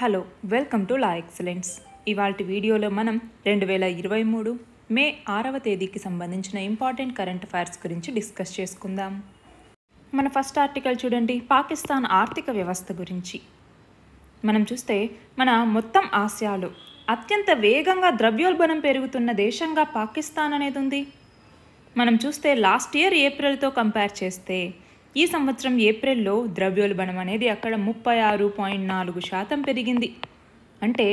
hello welcome to la excellence ఇవాళ వీడియోలో మనం రెండు వేల ఇరవై మూడు మే ఆరవ తేదీకి సంబంధించిన ఇంపార్టెంట్ కరెంట్ అఫైర్స్ గురించి డిస్కస్ చేసుకుందాం మన ఫస్ట్ ఆర్టికల్ చూడండి పాకిస్తాన్ ఆర్థిక వ్యవస్థ గురించి మనం చూస్తే మన మొత్తం ఆసియాలో అత్యంత వేగంగా ద్రవ్యోల్బణం పెరుగుతున్న దేశంగా పాకిస్తాన్ అనేది ఉంది మనం చూస్తే లాస్ట్ ఇయర్ ఏప్రిల్తో కంపేర్ చేస్తే ఈ సంవత్సరం ఏప్రిల్లో ద్రవ్యోల్బణం అనేది అక్కడ ముప్పై ఆరు పాయింట్ నాలుగు శాతం పెరిగింది అంటే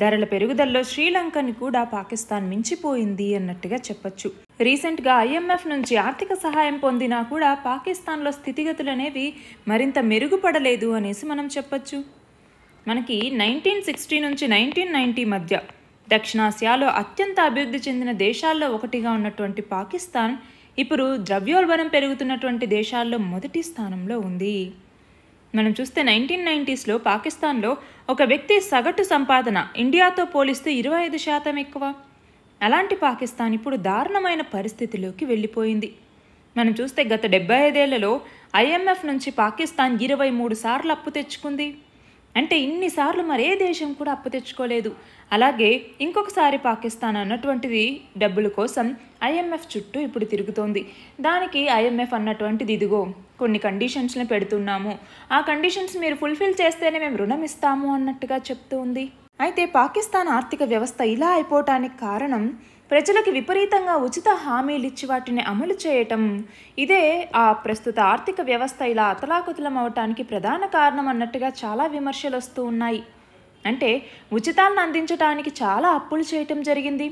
ధరల పెరుగుదలలో శ్రీలంకని కూడా పాకిస్తాన్ మించిపోయింది అన్నట్టుగా చెప్పొచ్చు రీసెంట్గా ఐఎంఎఫ్ నుంచి ఆర్థిక సహాయం పొందినా కూడా పాకిస్తాన్లో స్థితిగతులు అనేవి మరింత మెరుగుపడలేదు అనేసి మనం చెప్పచ్చు మనకి నైన్టీన్ సిక్స్టీ నుంచి నైన్టీన్ నైంటీ మధ్య దక్షిణాసియాలో అత్యంత అభివృద్ధి చెందిన దేశాల్లో ఒకటిగా ఉన్నటువంటి పాకిస్తాన్ ఇప్పుడు ద్రవ్యోల్బణం పెరుగుతున్నటువంటి దేశాల్లో మొదటి స్థానంలో ఉంది మనం చూస్తే నైన్టీన్ నైంటీస్లో పాకిస్తాన్లో ఒక వ్యక్తి సగటు సంపాదన ఇండియాతో పోలిస్తే ఇరవై ఐదు శాతం ఎక్కువ అలాంటి పాకిస్తాన్ ఇప్పుడు దారుణమైన పరిస్థితిలోకి వెళ్ళిపోయింది మనం చూస్తే గత డెబ్బై ఐదేళ్లలో ఐఎంఎఫ్ నుంచి పాకిస్తాన్ ఇరవై మూడు సార్లు అప్పు తెచ్చుకుంది అంటే ఇన్నిసార్లు మరే దేశం కూడా అప్పు తెచ్చుకోలేదు అలాగే ఇంకొకసారి పాకిస్తాన్ అన్నటువంటిది డబ్బుల కోసం ఐఎంఎఫ్ చుట్టూ ఇప్పుడు తిరుగుతోంది దానికి ఐఎంఎఫ్ అన్నటువంటిది ఇదిగో కొన్ని కండిషన్స్ని పెడుతున్నాము ఆ కండిషన్స్ మీరు ఫుల్ఫిల్ చేస్తేనే మేము రుణం ఇస్తాము అన్నట్టుగా చెప్తూ ఉంది అయితే పాకిస్తాన్ ఆర్థిక వ్యవస్థ ఇలా అయిపోవటానికి కారణం ప్రజలకు విపరీతంగా ఉచిత హామీలిచ్చి వాటిని అమలు చేయటం ఇదే ఆ ప్రస్తుత ఆర్థిక వ్యవస్థ ఇలా అతలాకుతలం అవటానికి ప్రధాన కారణం అన్నట్టుగా చాలా విమర్శలు వస్తూ ఉన్నాయి అంటే ఉచితాలను అందించడానికి చాలా అప్పులు చేయటం జరిగింది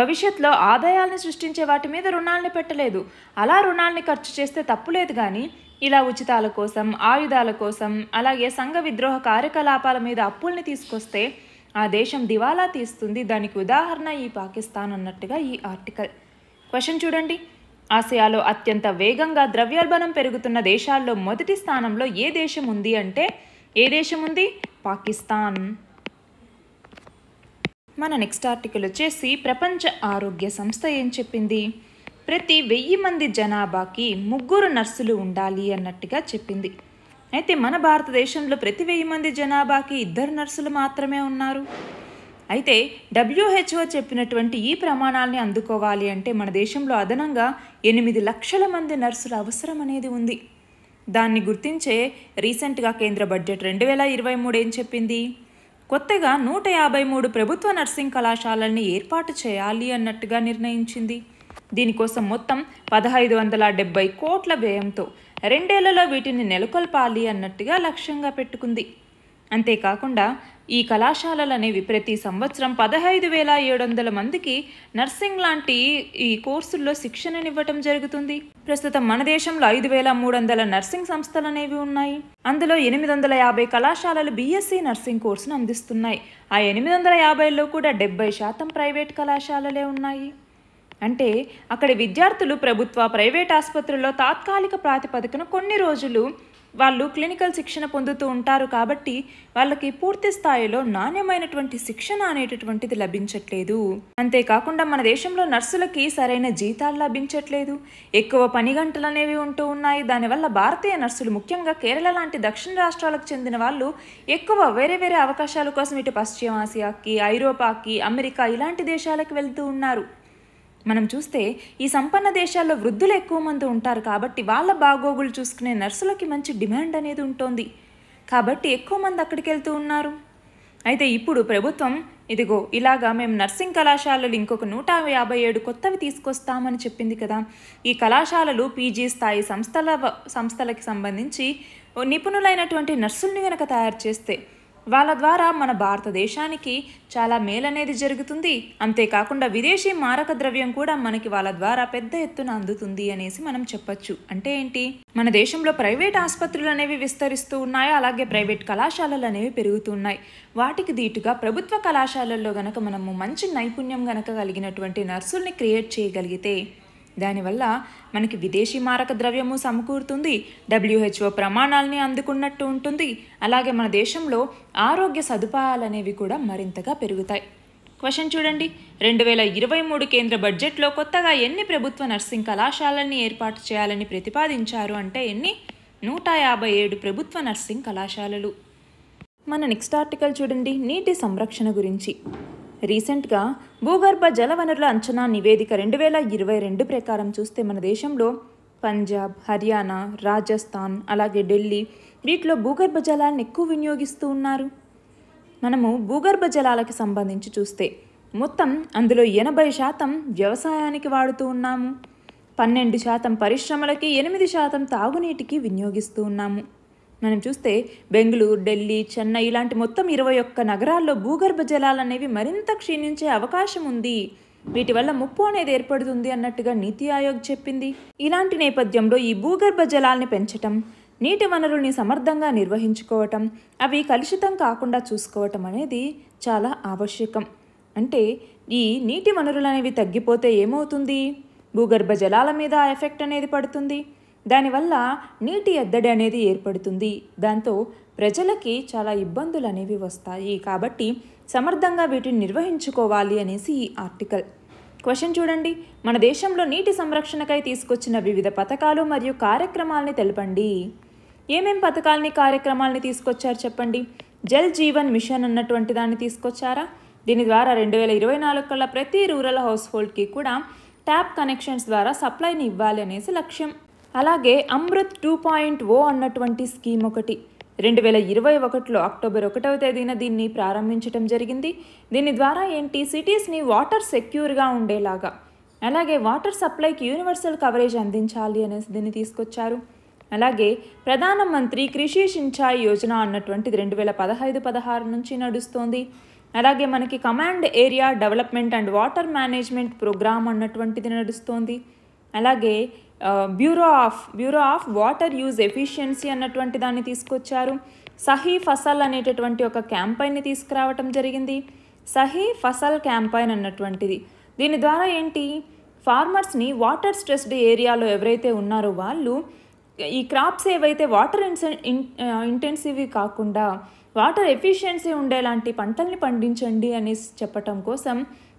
భవిష్యత్లో ఆదాయాలను సృష్టించే వాటి మీద రుణాలని పెట్టలేదు అలా రుణాలని ఖర్చు చేస్తే తప్పులేదు కానీ ఇలా ఉచితాల కోసం ఆయుధాల కోసం అలాగే సంఘ విద్రోహ కార్యకలాపాల మీద అప్పుల్ని తీసుకొస్తే ఆ దేశం దివాలా తీస్తుంది దానికి ఉదాహరణ ఈ పాకిస్తాన్ అన్నట్టుగా ఈ ఆర్టికల్ క్వశ్చన్ చూడండి ఆసియాలో అత్యంత వేగంగా ద్రవ్యోల్బణం పెరుగుతున్న దేశాల్లో మొదటి స్థానంలో ఏ దేశం ఉంది అంటే ఏ దేశం ఉంది పాకిస్తాన్ మన నెక్స్ట్ ఆర్టికల్ వచ్చేసి ప్రపంచ ఆరోగ్య సంస్థ ఏం చెప్పింది ప్రతి వెయ్యి మంది జనాభాకి ముగ్గురు నర్సులు ఉండాలి అన్నట్టుగా చెప్పింది అయితే మన భారతదేశంలో ప్రతి వెయ్యి మంది జనాభాకి ఇద్దరు నర్సులు మాత్రమే ఉన్నారు అయితే డబ్ల్యూహెచ్ఓ చెప్పినటువంటి ఈ ప్రమాణాలని అందుకోవాలి అంటే మన దేశంలో అదనంగా ఎనిమిది లక్షల మంది నర్సుల అవసరం అనేది ఉంది దాన్ని గుర్తించే రీసెంట్గా కేంద్ర బడ్జెట్ రెండు వేల ఇరవై మూడు ఏం చెప్పింది కొత్తగా నూట యాభై మూడు ప్రభుత్వ నర్సింగ్ కళాశాలల్ని ఏర్పాటు చేయాలి అన్నట్టుగా నిర్ణయించింది దీనికోసం మొత్తం పదహైదు వందల డెబ్బై కోట్ల వ్యయంతో రెండేళ్లలో వీటిని నెలకొల్పాలి అన్నట్టుగా లక్ష్యంగా పెట్టుకుంది అంతేకాకుండా ఈ కళాశాలలనేవి ప్రతి సంవత్సరం పదహైదు వేల ఏడు వందల మందికి నర్సింగ్ లాంటి ఈ కోర్సుల్లో శిక్షణనివ్వటం జరుగుతుంది ప్రస్తుతం మన దేశంలో ఐదు వేల మూడు వందల నర్సింగ్ సంస్థలు అనేవి ఉన్నాయి అందులో ఎనిమిది వందల యాభై కళాశాలలు బీఎస్సీ నర్సింగ్ కోర్సును అందిస్తున్నాయి ఆ ఎనిమిది వందల యాభైలో కూడా డెబ్బై శాతం ప్రైవేట్ కళాశాలలే ఉన్నాయి అంటే అక్కడ విద్యార్థులు ప్రభుత్వ ప్రైవేట్ ఆసుపత్రుల్లో తాత్కాలిక ప్రాతిపదికన కొన్ని రోజులు వాళ్ళు క్లినికల్ శిక్షణ పొందుతూ ఉంటారు కాబట్టి వాళ్ళకి పూర్తి స్థాయిలో నాణ్యమైనటువంటి శిక్షణ అనేటటువంటిది లభించట్లేదు అంతేకాకుండా మన దేశంలో నర్సులకి సరైన జీతాలు లభించట్లేదు ఎక్కువ పని గంటలు అనేవి ఉంటూ ఉన్నాయి దానివల్ల భారతీయ నర్సులు ముఖ్యంగా కేరళ లాంటి దక్షిణ రాష్ట్రాలకు చెందిన వాళ్ళు ఎక్కువ వేరే వేరే అవకాశాల కోసం ఇటు పశ్చిమాసియాకి ఐరోపాకి అమెరికా ఇలాంటి దేశాలకు వెళ్తూ ఉన్నారు మనం చూస్తే ఈ సంపన్న దేశాల్లో వృద్ధులు ఎక్కువ మంది ఉంటారు కాబట్టి వాళ్ళ బాగోగులు చూసుకునే నర్సులకి మంచి డిమాండ్ అనేది ఉంటుంది కాబట్టి ఎక్కువ మంది అక్కడికి వెళ్తూ ఉన్నారు అయితే ఇప్పుడు ప్రభుత్వం ఇదిగో ఇలాగా మేము నర్సింగ్ కళాశాలలు ఇంకొక నూట యాభై ఏడు కొత్తవి తీసుకొస్తామని చెప్పింది కదా ఈ కళాశాలలు పీజీ స్థాయి సంస్థల సంస్థలకి సంబంధించి నిపుణులైనటువంటి నర్సుల్ని కనుక తయారు చేస్తే వాళ్ళ ద్వారా మన భారతదేశానికి చాలా మేలనేది జరుగుతుంది అంతేకాకుండా విదేశీ మారక ద్రవ్యం కూడా మనకి వాళ్ళ ద్వారా పెద్ద ఎత్తున అందుతుంది అనేసి మనం చెప్పొచ్చు అంటే ఏంటి మన దేశంలో ప్రైవేట్ ఆసుపత్రులు అనేవి విస్తరిస్తూ ఉన్నాయి అలాగే ప్రైవేట్ కళాశాలలు అనేవి పెరుగుతున్నాయి వాటికి దీటుగా ప్రభుత్వ కళాశాలల్లో గనక మనము మంచి నైపుణ్యం గనక కలిగినటువంటి నర్సుల్ని క్రియేట్ చేయగలిగితే దానివల్ల మనకి విదేశీ మారక ద్రవ్యము సమకూరుతుంది డబ్ల్యూహెచ్ఓ ప్రమాణాలని అందుకున్నట్టు ఉంటుంది అలాగే మన దేశంలో ఆరోగ్య సదుపాయాలు అనేవి కూడా మరింతగా పెరుగుతాయి క్వశ్చన్ చూడండి రెండు వేల ఇరవై మూడు కేంద్ర బడ్జెట్లో కొత్తగా ఎన్ని ప్రభుత్వ నర్సింగ్ కళాశాలని ఏర్పాటు చేయాలని ప్రతిపాదించారు అంటే ఎన్ని నూట యాభై ఏడు ప్రభుత్వ నర్సింగ్ కళాశాలలు మన నెక్స్ట్ ఆర్టికల్ చూడండి నీటి సంరక్షణ గురించి రీసెంట్గా భూగర్భ జలవనరుల అంచనా నివేదిక రెండు వేల ఇరవై రెండు ప్రకారం చూస్తే మన దేశంలో పంజాబ్ హర్యానా రాజస్థాన్ అలాగే ఢిల్లీ వీటిలో భూగర్భ జలాలను ఎక్కువ వినియోగిస్తూ ఉన్నారు మనము భూగర్భ జలాలకు సంబంధించి చూస్తే మొత్తం అందులో ఎనభై శాతం వ్యవసాయానికి వాడుతూ ఉన్నాము పన్నెండు శాతం పరిశ్రమలకి ఎనిమిది శాతం తాగునీటికి వినియోగిస్తూ ఉన్నాము మనం చూస్తే బెంగళూరు ఢిల్లీ చెన్నై ఇలాంటి మొత్తం ఇరవై ఒక్క నగరాల్లో భూగర్భ జలాలు అనేవి మరింత క్షీణించే అవకాశం ఉంది వీటి వల్ల ముప్పు అనేది ఏర్పడుతుంది అన్నట్టుగా నీతి ఆయోగ్ చెప్పింది ఇలాంటి నేపథ్యంలో ఈ భూగర్భ జలాల్ని పెంచటం నీటి వనరుల్ని సమర్థంగా నిర్వహించుకోవటం అవి కలుషితం కాకుండా చూసుకోవటం అనేది చాలా ఆవశ్యకం అంటే ఈ నీటి వనరులు అనేవి తగ్గిపోతే ఏమవుతుంది భూగర్భ జలాల మీద ఎఫెక్ట్ అనేది పడుతుంది దానివల్ల నీటి ఎద్దడి అనేది ఏర్పడుతుంది దాంతో ప్రజలకి చాలా ఇబ్బందులు అనేవి వస్తాయి కాబట్టి సమర్థంగా వీటిని నిర్వహించుకోవాలి అనేసి ఈ ఆర్టికల్ క్వశ్చన్ చూడండి మన దేశంలో నీటి సంరక్షణకై తీసుకొచ్చిన వివిధ పథకాలు మరియు కార్యక్రమాలని తెలపండి ఏమేం పథకాలని కార్యక్రమాలని తీసుకొచ్చారు చెప్పండి జల్ జీవన్ మిషన్ అన్నటువంటి దాన్ని తీసుకొచ్చారా దీని ద్వారా రెండు వేల ఇరవై నాలుగు కల్లా ప్రతి రూరల్ హౌస్ హోల్డ్కి కూడా ట్యాప్ కనెక్షన్స్ ద్వారా సప్లైని ఇవ్వాలి అనేసి లక్ష్యం అలాగే అమృత్ టూ పాయింట్ ఓ అన్నటువంటి స్కీమ్ ఒకటి రెండు వేల ఇరవై ఒకటిలో అక్టోబర్ ఒకటవ తేదీన దీన్ని ప్రారంభించడం జరిగింది దీని ద్వారా ఏంటి సిటీస్ని వాటర్ సెక్యూర్గా ఉండేలాగా అలాగే వాటర్ సప్లైకి యూనివర్సల్ కవరేజ్ అందించాలి అనేసి దీన్ని తీసుకొచ్చారు అలాగే ప్రధానమంత్రి కృషి సించాయ్ యోజన అన్నటువంటిది రెండు వేల పదహైదు పదహారు నుంచి నడుస్తోంది అలాగే మనకి command area development and water management programme అన్నటువంటిది నడుస్తోంది అలాగే bureau of bureau of water use efficiency అన్నటువంటి దాన్ని తీసుకొచ్చారు సహీ ఫసల్ అనేటటువంటి ఒక క్యాంపైన్ని తీసుకురావటం జరిగింది సహీ ఫసల్ క్యాంపైన్ అన్నటువంటిది దీని ద్వారా ఏంటి ఫార్మర్స్ని వాటర్ స్ట్రెస్డ్ ఏరియాలో ఎవరైతే ఉన్నారో వాళ్ళు ఈ క్రాప్స్ ఏవైతే వాటర్ ఇన్సెన్ ఇంటెన్సివ్ కాకుండా వాటర్ ఎఫిషియన్సీ ఉండేలాంటి పంటల్ని పండించండి అనేసి చెప్పటం కోసం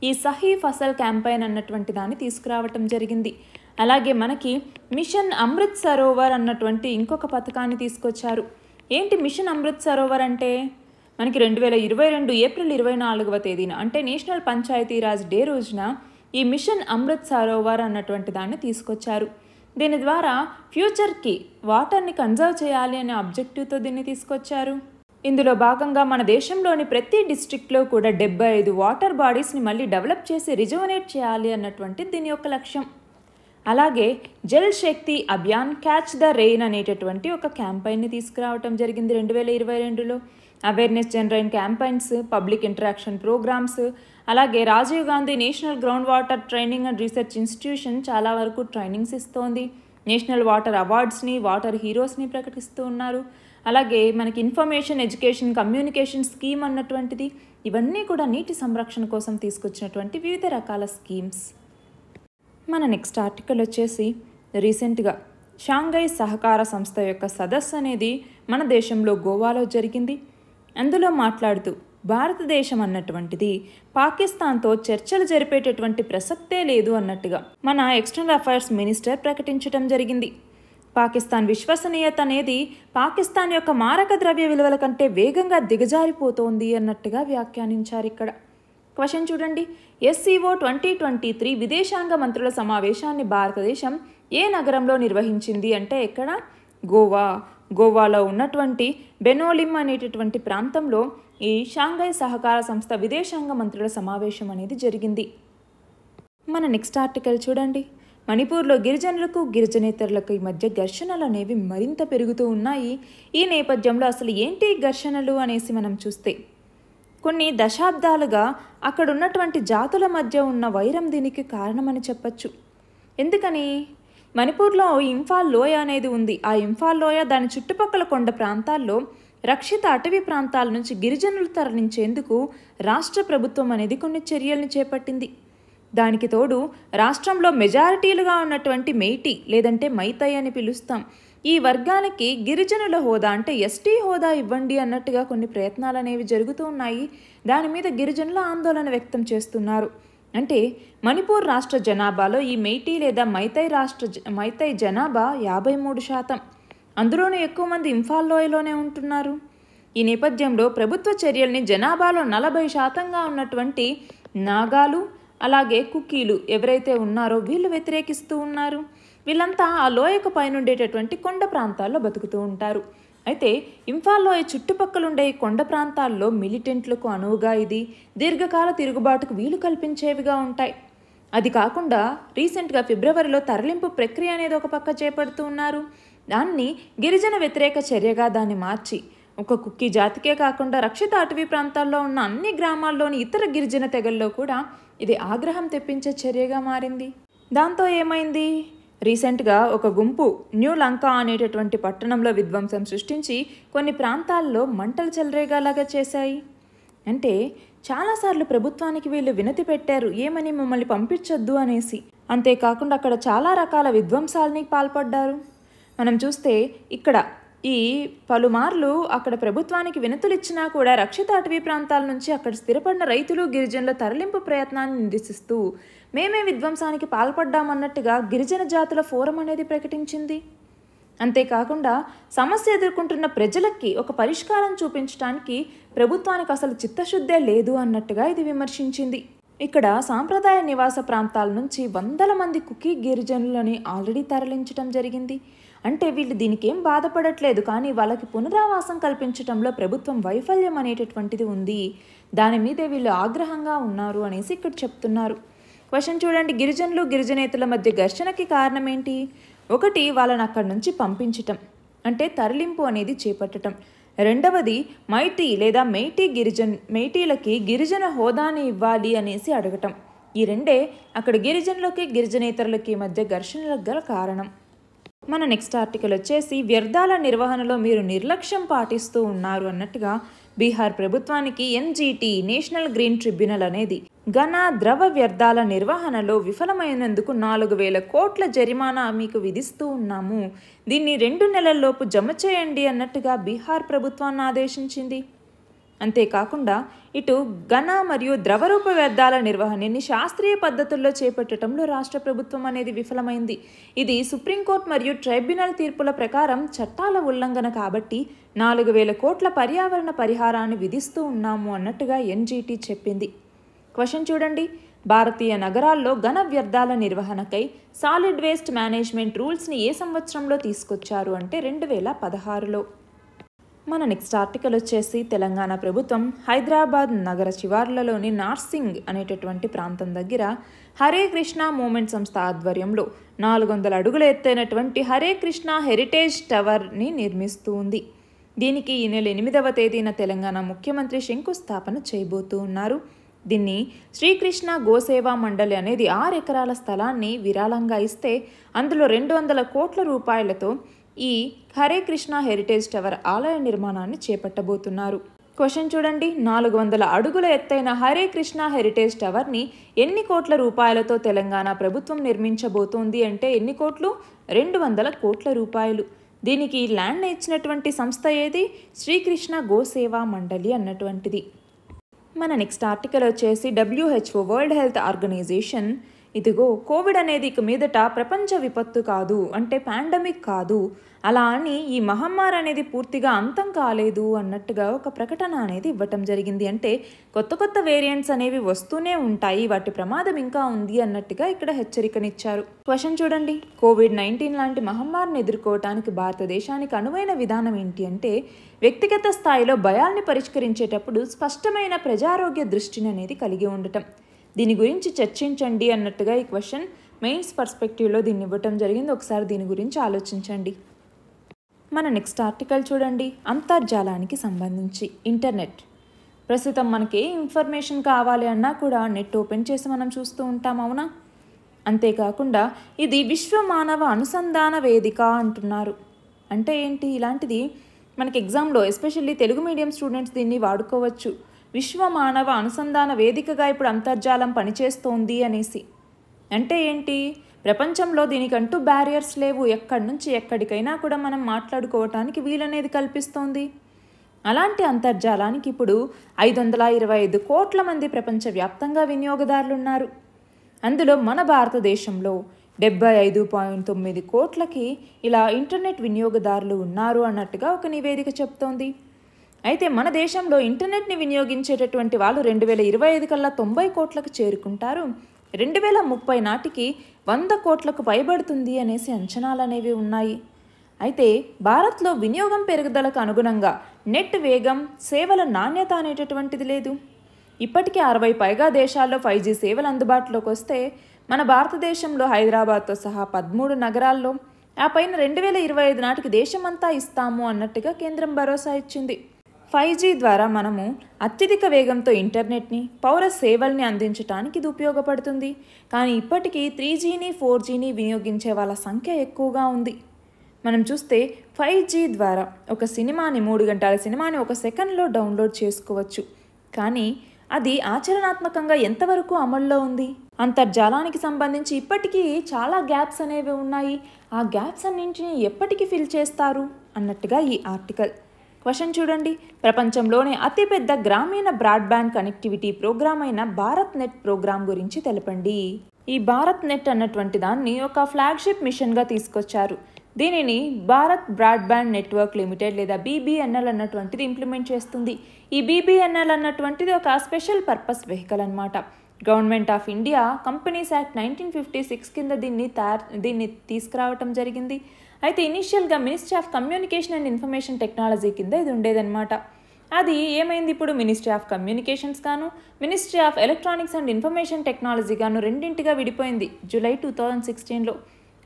ఈ సహీ ఫసల్ క్యాంపైన్ అన్నటువంటి దాన్ని తీసుకురావటం జరిగింది అలాగే మనకి మిషన్ అమృత్ సరోవర్ అన్నటువంటి ఇంకొక పథకాన్ని తీసుకొచ్చారు ఏంటి మిషన్ అమృత్ సరోవర్ అంటే మనకి రెండు వేల ఇరవై రెండు ఏప్రిల్ ఇరవై నాలుగవ తేదీన అంటే నేషనల్ పంచాయతీరాజ్ డే రోజున ఈ మిషన్ అమృత్ సరోవర్ అన్నటువంటి దాన్ని తీసుకొచ్చారు దీని ద్వారా ఫ్యూచర్కి వాటర్ని కన్జర్వ్ చేయాలి అనే ఆబ్జెక్టివ్తో దీన్ని తీసుకొచ్చారు ఇందులో భాగంగా మన దేశంలోని ప్రతి డిస్టిక్లో కూడా డెబ్బై ఐదు వాటర్ బాడీస్ని మళ్ళీ డెవలప్ చేసి రిజవనేట్ చేయాలి అన్నటువంటి దీని యొక్క లక్ష్యం అలాగే Jal Shakti Abhiyan catch the rain అనేటటువంటి ఒక క్యాంపైన్ని తీసుకురావటం జరిగింది రెండు వేల ఇరవై రెండులో awareness generation campaigns public interaction programmes అలాగే Rajiv Gandhi national ground water training and research institution చాలా వరకు ట్రైనింగ్స్ ఇస్తోంది నేషనల్ వాటర్ అవార్డ్స్ని వాటర్ హీరోస్ని ప్రకటిస్తూ ఉన్నారు అలాగే మనకి ఇన్ఫర్మేషన్ ఎడ్యుకేషన్ కమ్యూనికేషన్ స్కీమ్ అన్నటువంటిది ఇవన్నీ కూడా నీటి సంరక్షణ కోసం తీసుకొచ్చినటువంటి వివిధ రకాల స్కీమ్స్ మన నెక్స్ట్ ఆర్టికల్ వచ్చేసి రీసెంట్గా షాంఘై సహకార సంస్థ యొక్క సదస్సు అనేది మన దేశంలో గోవాలో జరిగింది అందులో మాట్లాడుతూ భారతదేశం అన్నటువంటిది పాకిస్తాన్తో చర్చలు జరిపేటటువంటి ప్రసక్తే లేదు అన్నట్టుగా మన ఎక్స్టర్నల్ అఫైర్స్ మినిస్టర్ ప్రకటించడం జరిగింది పాకిస్తాన్ విశ్వసనీయత అనేది పాకిస్తాన్ యొక్క మారక ద్రవ్య విలువల కంటే వేగంగా దిగజారిపోతోంది అన్నట్టుగా వ్యాఖ్యానించారు ఇక్కడ క్వశ్చన్ చూడండి ఎస్సీఓ ట్వంటీ ట్వంటీ త్రీ విదేశాంగ మంత్రుల సమావేశాన్ని భారతదేశం ఏ నగరంలో నిర్వహించింది అంటే ఎక్కడ గోవా గోవాలో ఉన్నటువంటి బెనోలిమ్ అనేటటువంటి ప్రాంతంలో ఈ షాంఘై సహకార సంస్థ విదేశాంగ మంత్రుల సమావేశం అనేది జరిగింది మన నెక్స్ట్ ఆర్టికల్ చూడండి మణిపూర్లో గిరిజనులకు గిరిజనేతరులకు ఈ మధ్య ఘర్షణలు అనేవి మరింత పెరుగుతూ ఉన్నాయి ఈ నేపథ్యంలో అసలు ఏంటి ఘర్షణలు అనేసి మనం చూస్తే కొన్ని దశాబ్దాలుగా అక్కడున్నటువంటి జాతుల మధ్య ఉన్న వైరం దీనికి కారణమని చెప్పచ్చు ఎందుకని మణిపూర్లో ఇంఫాల్ లోయ అనేది ఉంది ఆ ఇంఫాల్ లోయ దాని చుట్టుపక్కల కొండ ప్రాంతాల్లో రక్షిత అటవీ ప్రాంతాల నుంచి గిరిజనులు తరలించేందుకు రాష్ట్ర ప్రభుత్వం అనేది కొన్ని చర్యలను చేపట్టింది దానికి తోడు రాష్ట్రంలో మెజారిటీలుగా ఉన్నటువంటి మెయిటీ లేదంటే మైతై అని పిలుస్తాం ఈ వర్గానికి గిరిజనుల హోదా అంటే ఎస్టీ హోదా ఇవ్వండి అన్నట్టుగా కొన్ని ప్రయత్నాలు అనేవి జరుగుతూ ఉన్నాయి దాని మీద గిరిజనుల ఆందోళన వ్యక్తం చేస్తున్నారు అంటే మణిపూర్ రాష్ట్ర జనాభాలో ఈ మెయిటీ లేదా మైతై రాష్ట్ర మైతై జనాభా యాభై మూడు శాతం అందులోనూ ఎక్కువ మంది ఇంఫాల్ లోయలోనే ఉంటున్నారు ఈ నేపథ్యంలో ప్రభుత్వ చర్యల్ని జనాభాలో నలభై శాతంగా ఉన్నటువంటి నాగాలు అలాగే కుకీలు ఎవరైతే ఉన్నారో వీళ్ళు వ్యతిరేకిస్తూ ఉన్నారు వీళ్ళంతా ఆ లోయకు పైనుండేటటువంటి కొండ ప్రాంతాల్లో బతుకుతూ ఉంటారు అయితే ఇంఫాల్లోయ చుట్టుపక్కలుండే కొండ ప్రాంతాల్లో మిలిటెంట్లకు అనువుగా ఇది దీర్ఘకాల తిరుగుబాటుకు వీలు కల్పించేవిగా ఉంటాయి అది కాకుండా రీసెంట్గా ఫిబ్రవరిలో తరలింపు ప్రక్రియ అనేది ఒక పక్క చేపడుతూ ఉన్నారు దాన్ని గిరిజన వ్యతిరేక చర్యగా దాన్ని మార్చి ఒక కుక్కీ జాతికే కాకుండా రక్షిత అటవీ ప్రాంతాల్లో ఉన్న అన్ని గ్రామాల్లోని ఇతర గిరిజన తెగల్లో కూడా ఇది ఆగ్రహం తెప్పించే చర్యగా మారింది దాంతో ఏమైంది రీసెంట్గా ఒక గుంపు న్యూ లంకా అనేటటువంటి పట్టణంలో విధ్వంసం సృష్టించి కొన్ని ప్రాంతాల్లో మంటలు చెలరేగాలాగా చేశాయి అంటే చాలాసార్లు ప్రభుత్వానికి వీళ్ళు వినతి పెట్టారు ఏమని మమ్మల్ని పంపించొద్దు అనేసి అంతేకాకుండా అక్కడ చాలా రకాల విధ్వంసాలని పాల్పడ్డారు మనం చూస్తే ఇక్కడ ఈ పలుమార్లు అక్కడ ప్రభుత్వానికి వినతులు ఇచ్చినా కూడా రక్షిత అటవీ ప్రాంతాల నుంచి అక్కడ స్థిరపడిన రైతులు గిరిజనుల తరలింపు ప్రయత్నాన్ని నిరసిస్తూ మేమే విధ్వంసానికి పాల్పడ్డామన్నట్టుగా గిరిజన జాతుల ఫోరం అనేది ప్రకటించింది అంతేకాకుండా సమస్య ఎదుర్కొంటున్న ప్రజలకి ఒక పరిష్కారం చూపించడానికి ప్రభుత్వానికి అసలు చిత్తశుద్ధే లేదు అన్నట్టుగా ఇది విమర్శించింది ఇక్కడ సాంప్రదాయ నివాస ప్రాంతాల నుంచి వందల మంది కుకీ గిరిజనులని ఆల్రెడీ తరలించడం జరిగింది అంటే వీళ్ళు దీనికేం బాధపడట్లేదు కానీ వాళ్ళకి పునరావాసం కల్పించడంలో ప్రభుత్వం వైఫల్యం అనేటటువంటిది ఉంది దాని మీదే వీళ్ళు ఆగ్రహంగా ఉన్నారు అనేసి ఇక్కడ చెప్తున్నారు క్వశ్చన్ చూడండి గిరిజనులు గిరిజనేతల మధ్య ఘర్షణకి కారణం ఏంటి ఒకటి వాళ్ళని అక్కడి నుంచి పంపించటం అంటే తరలింపు అనేది చేపట్టడం రెండవది మైటీ లేదా మైటీ గిరిజన్ మైటీలకి గిరిజన హోదాని ఇవ్వాలి అనేసి అడగటం ఈ రెండే అక్కడ గిరిజనులకి గిరిజనేతరులకి మధ్య ఘర్షణలకు గల కారణం మన నెక్స్ట్ ఆర్టికల్ వచ్చేసి వ్యర్థాల నిర్వహణలో మీరు నిర్లక్ష్యం పాటిస్తూ ఉన్నారు అన్నట్టుగా బీహార్ ప్రభుత్వానికి ఎన్జీటీ నేషనల్ గ్రీన్ ట్రిబ్యునల్ అనేది ఘన ద్రవ వ్యర్థాల నిర్వహణలో విఫలమైనందుకు నాలుగు వేల కోట్ల జరిమానా మీకు విధిస్తూ ఉన్నాము దీన్ని రెండు నెలల్లోపు జమ చేయండి అన్నట్టుగా బీహార్ ప్రభుత్వాన్ని ఆదేశించింది అంతేకాకుండా ఇటు ఘన మరియు ద్రవరూప వ్యర్థాల నిర్వహణని శాస్త్రీయ పద్ధతుల్లో చేపట్టడంలో రాష్ట్ర ప్రభుత్వం అనేది విఫలమైంది ఇది సుప్రీంకోర్టు మరియు ట్రైబ్యునల్ తీర్పుల ప్రకారం చట్టాల ఉల్లంఘన కాబట్టి నాలుగు వేల కోట్ల పర్యావరణ పరిహారాన్ని విధిస్తూ ఉన్నాము అన్నట్టుగా ఎన్జీటీ చెప్పింది క్వశ్చన్ చూడండి భారతీయ నగరాల్లో ఘన వ్యర్థాల నిర్వహణకై సాలిడ్ వేస్ట్ మేనేజ్మెంట్ రూల్స్ని ఏ సంవత్సరంలో తీసుకొచ్చారు అంటే రెండు వేల పదహారులో మన నెక్స్ట్ ఆర్టికల్ వచ్చేసి తెలంగాణ ప్రభుత్వం హైదరాబాద్ నగర చివార్లలోని నార్సింగ్ అనేటటువంటి ప్రాంతం దగ్గర హరే కృష్ణ మూమెంట్ సంస్థ ఆధ్వర్యంలో నాలుగు వందల అడుగులు ఎత్తైనటువంటి హరే కృష్ణ హెరిటేజ్ టవర్ని నిర్మిస్తూ ఉంది దీనికి ఈ నెల ఎనిమిదవ తేదీన తెలంగాణ ముఖ్యమంత్రి శంకుస్థాపన చేయబోతూ ఉన్నారు దీన్ని శ్రీకృష్ణ గోసేవా మండలి అనేది ఆరు ఎకరాల స్థలాన్ని విరాళంగా ఇస్తే అందులో రెండు వందల కోట్ల రూపాయలతో ఈ హరే కృష్ణ హెరిటేజ్ టవర్ ఆలయ నిర్మాణాన్ని చేపట్టబోతున్నారు క్వశ్చన్ చూడండి నాలుగు వందల అడుగుల ఎత్తైన హరే కృష్ణ హెరిటేజ్ టవర్ని ఎన్ని కోట్ల రూపాయలతో తెలంగాణ ప్రభుత్వం నిర్మించబోతోంది అంటే ఎన్ని కోట్లు రెండు వందల కోట్ల రూపాయలు దీనికి ల్యాండ్ ఇచ్చినటువంటి సంస్థ ఏది శ్రీకృష్ణ గోసేవా మండలి అన్నటువంటిది మన నెక్స్ట్ ఆర్టికల్ వచ్చేసి డబ్ల్యూహెచ్ఓ వరల్డ్ హెల్త్ ఆర్గనైజేషన్ ఇదిగో కోవిడ్ అనేది ఇక మీదట ప్రపంచ విపత్తు కాదు అంటే పాండమిక్ కాదు అలా అని ఈ మహమ్మారి అనేది పూర్తిగా అంతం కాలేదు అన్నట్టుగా ఒక ప్రకటన అనేది ఇవ్వటం జరిగింది అంటే కొత్త కొత్త వేరియంట్స్ అనేవి వస్తూనే ఉంటాయి వాటి ప్రమాదం ఇంకా ఉంది అన్నట్టుగా ఇక్కడ హెచ్చరికనిచ్చారు క్వశ్చన్ చూడండి కోవిడ్ నైన్టీన్ లాంటి మహమ్మారిని ఎదుర్కోవటానికి భారతదేశానికి అనువైన విధానం ఏంటి అంటే వ్యక్తిగత స్థాయిలో భయాల్ని పరిష్కరించేటప్పుడు స్పష్టమైన ప్రజారోగ్య దృష్టిని అనేది కలిగి ఉండటం దీని గురించి చర్చించండి అన్నట్టుగా ఈ క్వశ్చన్ మెయిన్స్ పర్స్పెక్టివ్లో దీన్ని ఇవ్వటం జరిగింది ఒకసారి దీని గురించి ఆలోచించండి మన నెక్స్ట్ ఆర్టికల్ చూడండి అంతర్జాలానికి సంబంధించి ఇంటర్నెట్ ప్రస్తుతం మనకి ఏ ఇన్ఫర్మేషన్ కావాలి అన్నా కూడా నెట్ ఓపెన్ చేసి మనం చూస్తూ ఉంటాం అవునా అంతేకాకుండా ఇది విశ్వ మానవ అనుసంధాన వేదిక అంటున్నారు అంటే ఏంటి ఇలాంటిది మనకి ఎగ్జామ్లో ఎస్పెషల్లీ తెలుగు మీడియం స్టూడెంట్స్ దీన్ని వాడుకోవచ్చు విశ్వ మానవ అనుసంధాన వేదికగా ఇప్పుడు అంతర్జాలం పనిచేస్తోంది అనేసి అంటే ఏంటి ప్రపంచంలో దీనికంటూ బ్యారియర్స్ లేవు ఎక్కడి నుంచి ఎక్కడికైనా కూడా మనం మాట్లాడుకోవటానికి వీలనేది కల్పిస్తోంది అలాంటి అంతర్జాలానికి ఇప్పుడు ఐదు వందల ఇరవై ఐదు కోట్ల మంది ప్రపంచవ్యాప్తంగా వినియోగదారులున్నారు అందులో మన భారతదేశంలో డెబ్బై ఐదు పాయింట్ తొమ్మిది కోట్లకి ఇలా ఇంటర్నెట్ వినియోగదారులు ఉన్నారు అన్నట్టుగా ఒక నివేదిక చెప్తోంది అయితే మన దేశంలో ఇంటర్నెట్ని వినియోగించేటటువంటి వాళ్ళు రెండు వేల ఇరవై ఐదు కల్లా తొంభై కోట్లకు చేరుకుంటారు రెండు వేల ముప్పై నాటికి వంద కోట్లకు పైబడుతుంది అనేసి అంచనాలనేవి ఉన్నాయి అయితే భారత్లో వినియోగం పెరుగుదలకు అనుగుణంగా నెట్ వేగం సేవల నాణ్యత అనేటటువంటిది లేదు ఇప్పటికే అరవై పైగా దేశాల్లో ఫైవ్ జీ సేవలు అందుబాటులోకి వస్తే మన భారతదేశంలో హైదరాబాద్తో సహా పదమూడు నగరాల్లో ఆ పైన రెండు వేల ఇరవై ఐదు నాటికి దేశమంతా ఇస్తాము అన్నట్టుగా కేంద్రం భరోసా ఇచ్చింది ఫైవ్ జీ ద్వారా మనము అత్యధిక వేగంతో ఇంటర్నెట్ని పౌర సేవల్ని అందించడానికి ఇది ఉపయోగపడుతుంది కానీ ఇప్పటికీ త్రీ జీని ఫోర్ జీని వినియోగించే వాళ్ళ సంఖ్య ఎక్కువగా ఉంది మనం చూస్తే ఫైవ్ జీ ద్వారా ఒక సినిమాని మూడు గంటల సినిమాని ఒక సెకండ్లో డౌన్లోడ్ చేసుకోవచ్చు కానీ అది ఆచరణాత్మకంగా ఎంతవరకు అమల్లో ఉంది అంతర్జాలానికి సంబంధించి ఇప్పటికీ చాలా గ్యాప్స్ అనేవి ఉన్నాయి ఆ గ్యాప్స్ అన్నింటినీ ఎప్పటికీ ఫిల్ చేస్తారు అన్నట్టుగా ఈ ఆర్టికల్ క్వశ్చన్ చూడండి ప్రపంచంలోనే అతిపెద్ద గ్రామీణ బ్రాడ్బ్యాండ్ కనెక్టివిటీ ప్రోగ్రామ్ అయిన భారత్ నెట్ ప్రోగ్రాం గురించి తెలపండి ఈ భారత్ నెట్ అన్నటువంటి దాన్ని ఒక ఫ్లాగ్షిప్ మిషన్గా తీసుకొచ్చారు దీనిని భారత్ బ్రాడ్బ్యాండ్ నెట్వర్క్ లిమిటెడ్ లేదా బీబీఎన్ఎల్ అన్నటువంటిది ఇంప్లిమెంట్ చేస్తుంది ఈ బీబీఎన్ఎల్ అన్నటువంటిది ఒక స్పెషల్ పర్పస్ వెహికల్ అనమాట government of India companies act nineteen fifty six కింద దీన్ని తయారు దీన్ని తీసుకురావటం జరిగింది అయితే ఇనీషియల్గా ministry of communication and information technology కింద ఇది ఉండేదన్నమాట అది ఏమైంది ఇప్పుడు మినిస్ట్రీ ఆఫ్ కమ్యూనికేషన్స్ గాను ministry of electronics and information technology గాను రెండింటిగా విడిపోయింది జూలై టూ థౌజండ్ సిక్స్టీన్లో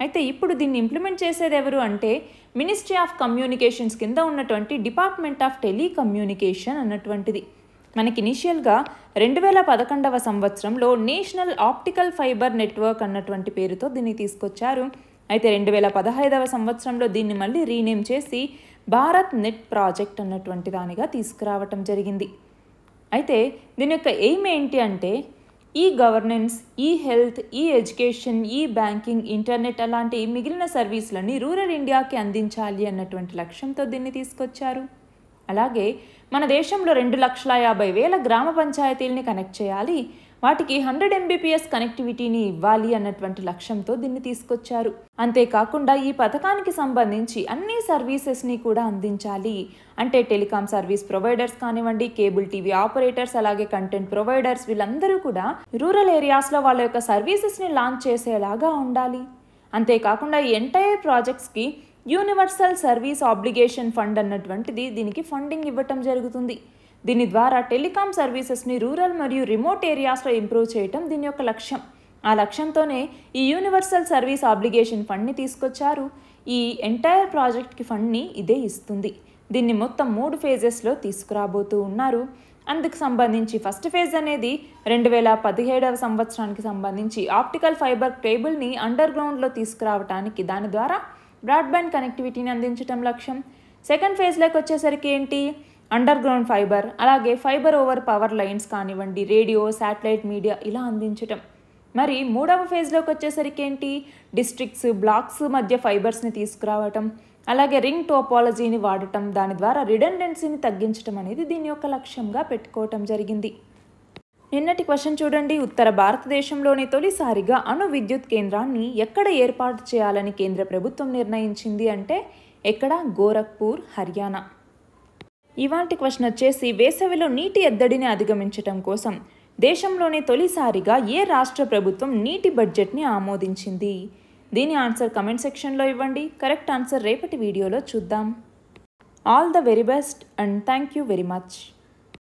అయితే ఇప్పుడు దీన్ని ఇంప్లిమెంట్ చేసేది ఎవరు అంటే మినిస్ట్రీ ఆఫ్ కమ్యూనికేషన్స్ కింద ఉన్నటువంటి డిపార్ట్మెంట్ ఆఫ్ టెలికమ్యూనికేషన్ అన్నటువంటిది మనకి ఇనిషియల్గా రెండు వేల పదకొండవ సంవత్సరంలో నేషనల్ ఆప్టికల్ ఫైబర్ నెట్వర్క్ అన్నటువంటి పేరుతో దీన్ని తీసుకొచ్చారు అయితే రెండు వేల పదహైదవ సంవత్సరంలో దీన్ని మళ్ళీ రీనేమ్ చేసి భారత్ నెట్ ప్రాజెక్ట్ అన్నటువంటి దానిగా తీసుకురావటం జరిగింది అయితే దీని యొక్క ఎయిమ్ ఏంటి అంటే ఈ గవర్నెన్స్ ఈ హెల్త్ ఈ ఎడ్యుకేషన్ ఈ బ్యాంకింగ్ ఇంటర్నెట్ అలాంటి మిగిలిన సర్వీసులన్నీ రూరల్ ఇండియాకి అందించాలి అన్నటువంటి లక్ష్యంతో దీన్ని తీసుకొచ్చారు అలాగే మన దేశంలో రెండు లక్షల యాభై వేల గ్రామ పంచాయతీల్ని కనెక్ట్ చేయాలి వాటికి హండ్రెడ్ ఎంబీపీఎస్ కనెక్టివిటీని ఇవ్వాలి అన్నటువంటి లక్ష్యంతో దీన్ని తీసుకొచ్చారు అంతేకాకుండా ఈ పథకానికి సంబంధించి అన్ని సర్వీసెస్ని కూడా అందించాలి అంటే టెలికాం సర్వీస్ ప్రొవైడర్స్ కానివ్వండి కేబుల్ టీవీ ఆపరేటర్స్ అలాగే కంటెంట్ ప్రొవైడర్స్ వీళ్ళందరూ కూడా రూరల్ ఏరియాస్లో వాళ్ళ యొక్క సర్వీసెస్ని లాంచ్ చేసేలాగా ఉండాలి అంతేకాకుండా ఎంటైర్ ప్రాజెక్ట్స్కి యూనివర్సల్ సర్వీస్ ఆబ్లిగేషన్ ఫండ్ అన్నటువంటిది దీనికి ఫండింగ్ ఇవ్వటం జరుగుతుంది దీని ద్వారా టెలికాం సర్వీసెస్ని రూరల్ మరియు రిమోట్ ఏరియాస్లో ఇంప్రూవ్ చేయటం దీని యొక్క లక్ష్యం ఆ లక్ష్యంతోనే ఈ యూనివర్సల్ సర్వీస్ అబ్లిగేషన్ ఫండ్ని తీసుకొచ్చారు ఈ ఎంటైర్ ప్రాజెక్ట్కి ఫండ్ని ఇదే ఇస్తుంది దీన్ని మొత్తం మూడు ఫేజెస్లో తీసుకురాబోతూ ఉన్నారు అందుకు సంబంధించి ఫస్ట్ ఫేజ్ అనేది రెండు వేల పదిహేడవ సంవత్సరానికి సంబంధించి ఆప్టికల్ ఫైబర్ కేబుల్ని అండర్ గ్రౌండ్లో తీసుకురావడానికి దాని ద్వారా బ్రాడ్బ్యాండ్ కనెక్టివిటీని అందించడం లక్ష్యం సెకండ్ ఫేజ్లోకి వచ్చేసరికి ఏంటి అండర్ గ్రౌండ్ ఫైబర్ అలాగే ఫైబర్ ఓవర్ పవర్ లైన్స్ కానివ్వండి రేడియో శాటిలైట్ మీడియా ఇలా అందించటం మరి మూడవ ఫేజ్లోకి వచ్చేసరికి ఏంటి డిస్ట్రిక్ట్స్ బ్లాక్స్ మధ్య ఫైబర్స్ని తీసుకురావటం అలాగే రింగ్ టోపాలజీని వాడటం దాని ద్వారా రిడెండెన్సీని తగ్గించటం అనేది దీని యొక్క లక్ష్యంగా పెట్టుకోవటం జరిగింది నిన్నటి క్వశ్చన్ చూడండి ఉత్తర భారతదేశంలోని తొలిసారిగా అణు విద్యుత్ కేంద్రాన్ని ఎక్కడ ఏర్పాటు చేయాలని కేంద్ర ప్రభుత్వం నిర్ణయించింది అంటే ఎక్కడ గోరఖ్పూర్ హర్యానా ఇవాంటి క్వశ్చన్ వచ్చేసి వేసవిలో నీటి ఎద్దడిని అధిగమించటం కోసం దేశంలోనే తొలిసారిగా ఏ రాష్ట్ర ప్రభుత్వం నీటి బడ్జెట్ని ఆమోదించింది దీని ఆన్సర్ కమెంట్ సెక్షన్లో ఇవ్వండి కరెక్ట్ ఆన్సర్ రేపటి వీడియోలో చూద్దాం all the very best and thank you very much